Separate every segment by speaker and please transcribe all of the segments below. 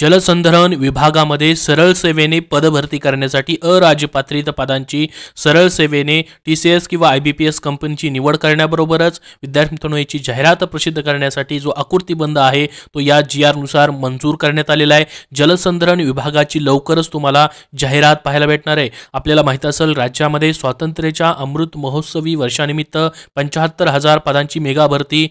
Speaker 1: जलसंधारण विभागामध्ये सरळ सेवेने पदभरती करण्यासाठी अराजपात्रित पदांची सरळ सेवेने टी सी एस किंवा आय बी पी एस कंपनीची निवड करण्याबरोबरच विद्यार्थी मित्रांनो याची जाहिरात प्रसिद्ध करण्यासाठी जो आकृतीबंध आहे तो या जी आरनुसार मंजूर करण्यात आलेला आहे जलसंधारण विभागाची लवकरच तुम्हाला जाहिरात पाहायला भेटणार आहे आपल्याला माहीत असेल राज्यामध्ये स्वातंत्र्याच्या अमृत महोत्सवी वर्षानिमित्त पंचाहत्तर हजार पदांची मेगा भरती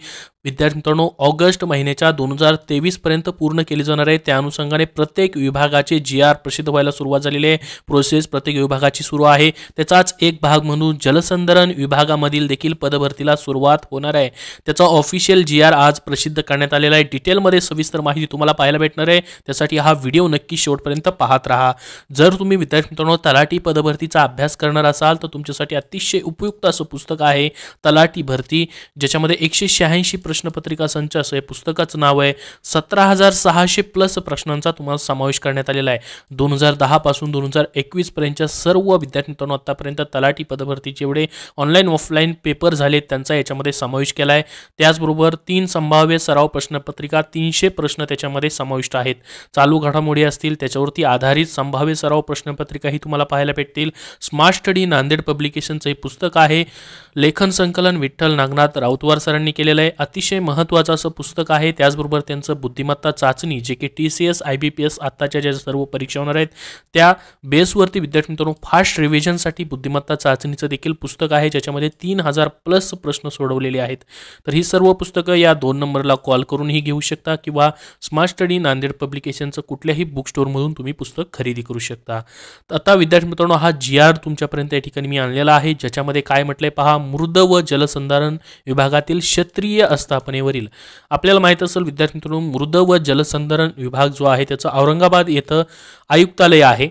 Speaker 1: विद्यार्थी मित्रांनो ऑगस्ट महिन्याच्या दोन हजार तेवीसपर्यंत पूर्ण केली जाणार आहे त्या अनुषंगाने प्रत्येक विभागाचे जी आर प्रसिद्ध व्हायला सुरुवात झालेली आहे प्रोसेस प्रत्येक विभागाची सुरू आहे त्याचाच एक भाग म्हणून जलसंधारण विभागामधील देखील पदभरतीला सुरुवात होणार आहे त्याचा ऑफिशियल जी आर आज प्रसिद्ध करण्यात आलेला आहे डिटेलमध्ये सविस्तर माहिती तुम्हाला पाहायला भेटणार आहे त्यासाठी हा व्हिडिओ नक्की शेवटपर्यंत पाहत राहा जर तुम्ही विद्यार्थी मित्रांनो तलाठी पदभरतीचा अभ्यास करणार असाल तर तुमच्यासाठी अतिशय उपयुक्त असं पुस्तक आहे तलाठी भरती ज्याच्यामध्ये एकशे शहाऐंशी प्रश्नपत्रिका संच असं पुस्तकाचं नाव आहे सतरा हजार सहाशे प्लस प्रश्नांचा तुम्हाला समावेश करण्यात आलेला आहे दोन हजार दहापासून दोन हजार एकवीसपर्यंतच्या सर्व मित्रांनो आत्तापर्यंत तलाठी पदभरती जेवढे ऑनलाईन ऑफलाईन पेपर झाले त्यांचा याच्यामध्ये समावेश केला आहे त्याचबरोबर तीन संभाव्य सराव प्रश्नपत्रिका तीनशे प्रश्न त्याच्यामध्ये समाविष्ट आहेत चालू घडामोडी असतील त्याच्यावरती आधारित संभाव्य सराव प्रश्नपत्रिकाही तुम्हाला पाहायला भेटतील स्मार्ट स्टडी नांदेड पब्लिकेशनचं हे पुस्तक आहे लेखन संकलन विठ्ठल नागनाथ राऊतवार सरांनी केलेलं आहे अतिशय महत्वाचं असं पुस्तक आहे त्याचबरोबर त्यांचं बुद्धिमत्ता चाचणी जे की T C S I B P S आत्ताच्या ज्या सर्व परीक्षा होणार आहेत त्या बेसवरती विद्यार्थी मित्रांनो फास्ट रिव्हिजनसाठी बुद्धिमत्ता चाचणीचं देखील पुस्तक आहे ज्याच्यामध्ये तीन हजार प्लस प्रश्न सोडवलेले आहेत तर ही सर्व पुस्तकं या दोन नंबरला कॉल करूनही घेऊ शकता किंवा स्मार्ट स्टडी नांदेड पब्लिकेशनचं कुठल्याही बुक स्टोअरमधून तुम्ही पुस्तक खरेदी करू शकता आता विद्यार्थी मित्रांनो हा जी आर तुमच्यापर्यंत या ठिकाणी मी आणलेला आहे ज्याच्यामध्ये काय म्हटलंय पहा मृद व जलसंधारण विभागातील क्षत्रिय आस्थापनेवरील आपल्याला माहित असेल विद्यार्थी मित्रांनो मृद व जलसंधारण विभाग जो आहे त्याचं औरंगाबाद येथं आयुक्तालय आहे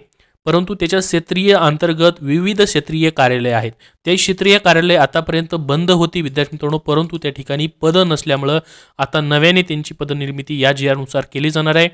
Speaker 1: परंतु त्याच्या क्षेत्रीय अंतर्गत विविध क्षेत्रीय कार्यालय आहेत ते क्षेत्रीय कार्यालय आतापर्यंत बंद होती विद्यार्थी मित्रांनो परंतु त्या ठिकाणी पद नसल्यामुळं आता नव्याने त्यांची पदनिर्मिती या जी केली जाणार आहे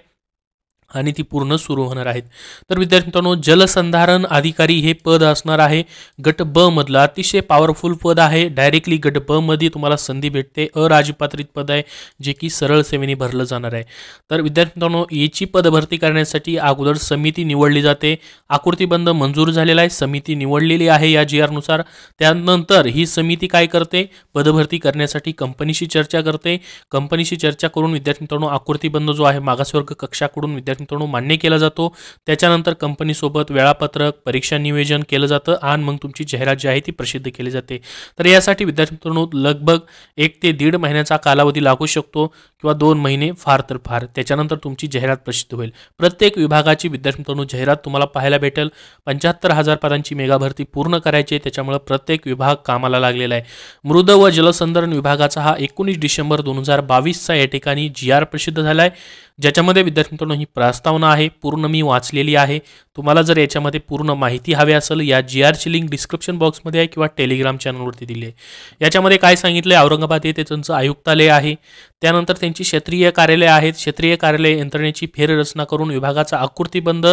Speaker 1: आणि ती पूर्ण सुरू होणार आहेत तर विद्यार्थी मित्रांनो जलसंधारण अधिकारी हे पद असणार आहे गट ब मधलं अतिशय पॉवरफुल पद आहे डायरेक्टली गट ब मध्ये तुम्हाला संधी भेटते अराजपात्रित पद आहे जे की सरळ सेवेने भरलं जाणार आहे तर विद्यार्थी मित्रांनो याची पद भरती करण्यासाठी अगोदर समिती निवडली जाते आकृतीबंध मंजूर झालेला आहे समिती निवडलेली आहे या जी आरनुसार त्यानंतर ही समिती काय करते पदभरती करण्यासाठी कंपनीशी चर्चा करते कंपनीशी चर्चा करून विद्यार्थी मित्रांनो आकृतीबंध जो आहे मागासवर्ग कक्षाकडून विद्यार्थी मित्रांनो मान्य केला जातो त्याच्यानंतर कंपनीसोबत वेळापत्रक परीक्षा नियोजन केलं जातं आणि मग तुमची जाहिरात जी आहे ती प्रसिद्ध केली जाते तर यासाठी विद्यार्थी मित्रांनो लगभग एक ते दीड महिन्याचा कालावधी लागू शकतो किंवा दोन महिने फार तर फार त्याच्यानंतर तुमची जाहिरात प्रसिद्ध होईल प्रत्येक विभागाची विद्यार्थी मित्रांनो जाहिरात तुम्हाला पाहायला भेटेल पंच्याहत्तर हजार पदांची मेगा भरती पूर्ण करायची आहे त्याच्यामुळे प्रत्येक विभाग कामाला लागलेला आहे मृद व जलसंधारण विभागाचा हा एकोणीस डिसेंबर दोन हजार बावीसचा या ठिकाणी जी आर प्रसिद्ध झाला आहे ज्याच्यामध्ये विद्यार्थी मित्रांनो ही प्रस्तावना आहे पूर्ण मी वाचलेली आहे तुम्हाला जर याच्यामध्ये पूर्ण माहिती हवी असेल या जी आरची लिंक डिस्क्रिप्शन बॉक्समध्ये आहे किंवा टेलिग्राम चॅनलवरती दिली आहे याच्यामध्ये काय सांगितलं आहे औरंगाबाद येथे त्यांचं आयुक्तालय आहे त्यानंतर त्यांची क्षेत्रीय कार्यालय आहेत क्षेत्रीय कार्यालय यंत्रणेची फेररचना करून विभागाचा आकृतीबंध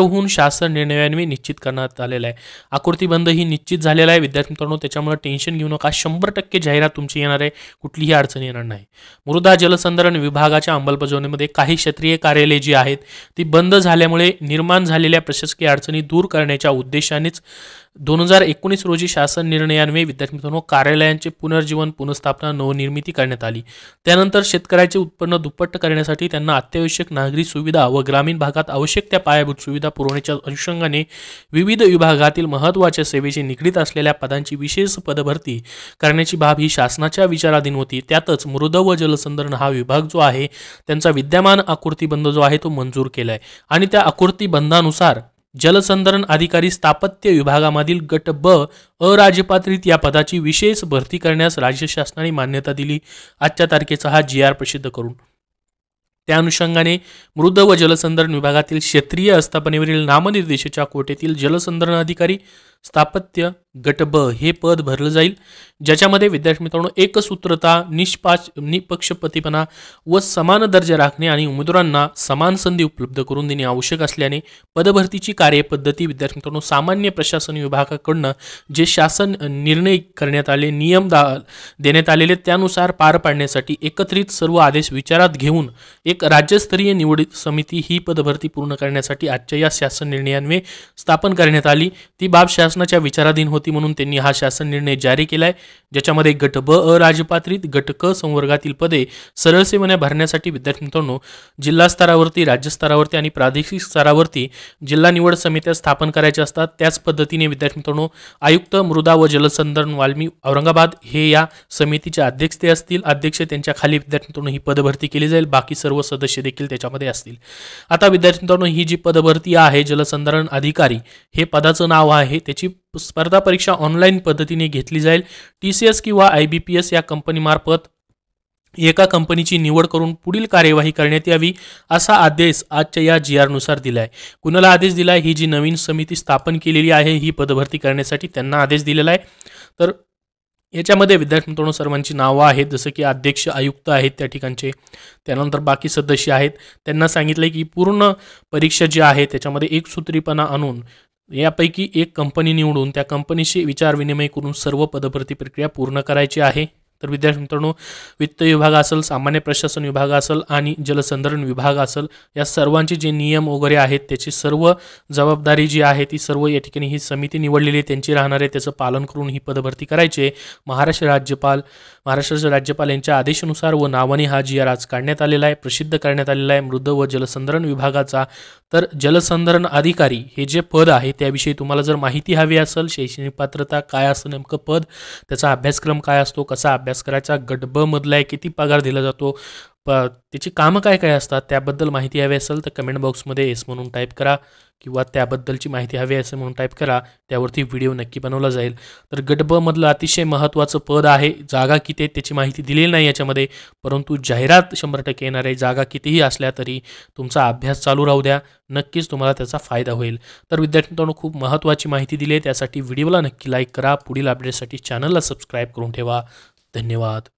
Speaker 1: होऊन शासन निर्णयांनी निश्चित करण्यात आलेला आहे आकृतीबंध ही निश्चित झालेला आहे विद्यार्थी मित्रांनो त्याच्यामुळे टेन्शन घेऊ नका शंभर टक्के जाहिरात तुमची येणार आहे कुठलीही अडचण येणार नाही मृदा जलसंधारण विभागाच्या अंमलबजावणीमध्ये काही क्षेत्रीय कार्यालय जी आहेत ती बंद झाल्यामुळे निर्माण झाली झालेल्या प्रशासकीय अडचणी दूर करण्याच्या उद्देशानेच दोन हजार एकोणीस रोजी शासन निर्णयान्वये विद्यार्थी कार्यालयांचे पुनर्जीवन पुनर्स्थापना नवनिर्मिती करण्यात आली त्यानंतर शेतकऱ्याचे उत्पन्न दुप्पट करण्यासाठी त्यांना अत्यावश्यक नागरी सुविधा व ग्रामीण भागात आवश्यक त्या पायाभूत सुविधा पुरवण्याच्या अनुषंगाने विविध विभागातील महत्वाच्या सेवेशी निगडीत असलेल्या पदांची विशेष पदभरती करण्याची बाब ही शासनाच्या विचाराधीन होती त्यातच मृद व जलसंधारण हा विभाग जो आहे त्यांचा विद्यमान आकृतीबंध जो आहे तो मंजूर केलाय आणि त्या आकृतीबंधानुसार जलसंधारण अधिकारी स्थापत्य विभागामधील गट ब अराजपात्रित या पदाची विशेष भरती करण्यास राज्य शासनाने मान्यता दिली आजच्या तारखेचा हा जी आर प्रसिद्ध करून त्या अनुषंगाने मृद व जलसंधारण विभागातील क्षेत्रीय आस्थापनेवरील नामनिर्देशाच्या कोटेतील जलसंधारण अधिकारी स्थापत्य गट ब हे पद भरलं जाईल ज्याच्यामध्ये विद्यार्थी मित्रांनो एकसूत्रता निष्पाच निपक्षपतीपणा व समान दर्जा राखणे आणि उमेदवारांना समान संधी उपलब्ध करून देणे आवश्यक असल्याने पदभरतीची कार्यपद्धती विद्यार्थी मित्रांनो सामान्य प्रशासन विभागाकडनं जे शासन निर्णय करण्यात आले नियम दा देण्यात आलेले त्यानुसार पार पाडण्यासाठी एकत्रित सर्व आदेश विचारात घेऊन एक राज्यस्तरीय निवड समिती ही पदभरती पूर्ण करण्यासाठी आजच्या या शासन निर्णयान्वये स्थापन करण्यात आली ती बाब शासनाच्या विचाराधीन होती म्हणून त्यांनी हा शासन निर्णय जारी केला आहे ज्याच्यामध्ये गट ब अ गट क संवर्गातील पदे सरळ सेवने भरण्यासाठी विद्यार्थी मित्रांनो जिल्हा स्तरावरती राज्य स्तरावरती आणि प्रादेशिक स्तरावरती जिल्हा निवड समित्या स्थापन करायच्या असतात त्याच पद्धतीने विद्यार्थी मित्रांनो आयुक्त मृदा व जलसंधारण वाल्मी औरंगाबाद हे या समितीचे अध्यक्ष ते असतील अध्यक्ष त्यांच्या खाली विद्यार्थी मित्रांनो ही पदभरती केली जाईल बाकी सर्व सदस्य देखील त्याच्यामध्ये असतील आता विद्यार्थी मित्रांनो ही जी पदभरती आहे जलसंधारण अधिकारी हे पदाचं नाव आहे त्याची स्पर्धा परीक्षा ऑनलाईन पद्धतीने घेतली जाईल टी सी एस किंवा आय बी पी एस या कंपनीमार्फत एका कंपनीची निवड करून पुढील कार्यवाही करण्यात यावी असा आदेश आजच्या या जी आरनुसार दिला आहे कुणाला आदेश दिला आहे ही जी नवीन समिती स्थापन केलेली आहे ही पदभरती करण्यासाठी त्यांना आदेश दिलेला आहे तर याच्यामध्ये विद्यार्थी मित्रांनो सर्वांची नावं आहेत जसं की अध्यक्ष आयुक्त आहेत त्या ठिकाणचे त्यानंतर बाकी सदस्य आहेत त्यांना सांगितलं की पूर्ण परीक्षा जी आहे त्याच्यामध्ये एक सूत्रीपणा आणून यापैकी एक कंपनी निवडून त्या कंपनीशी विचारविनिमय करून सर्व पदभरती प्रक्रिया पूर्ण करायची आहे तर विद्यार्थी मित्रांनो वित्त विभाग असेल सामान्य प्रशासन विभाग असेल आणि जलसंधारण विभाग असेल या सर्वांचे जे नियम वगैरे आहेत त्याची सर्व जबाबदारी जी आहे ती सर्व या ठिकाणी ही समिती निवडलेली आहे त्यांची राहणार आहे त्याचं पालन करून ही पदभरती करायची महाराष्ट्र राज्यपाल महाराष्ट्राचे राज्यपाल यांच्या आदेशानुसार व नावाने हा जी आर आज काढण्यात आलेला आहे प्रसिद्ध करण्यात आलेला आहे मृद व जलसंधारण विभागाचा तर जलसंधारण अधिकारी हे जे पद आहे त्याविषयी तुम्हाला जर माहिती हवी असेल शैक्षणिक पात्रता काय असतं नेमकं पद त्याचा अभ्यासक्रम काय असतो कसा अभ्यास अभ्यास करायचा गटबमधला आहे किती पगार दिला जातो प त्याची कामं काय काय असतात त्याबद्दल माहिती हवी असेल तर कमेंट बॉक्समध्ये एस म्हणून टाईप करा किंवा त्याबद्दलची माहिती हवी असेल म्हणून टाईप करा त्यावरती व्हिडिओ नक्की बनवला जाईल तर गट अतिशय महत्त्वाचं पद आहे जागा किती आहे त्याची माहिती दिलेली नाही याच्यामध्ये परंतु जाहिरात शंभर टक्के येणार आहे जागा कितीही असल्या तरी तुमचा अभ्यास चालू राहू द्या नक्कीच तुम्हाला त्याचा फायदा होईल तर विद्यार्थ्यांनो खूप महत्त्वाची माहिती दिली आहे त्यासाठी व्हिडिओला नक्की लाईक करा पुढील अपडेटसाठी चॅनलला सबस्क्राईब करून ठेवा धन्यवाद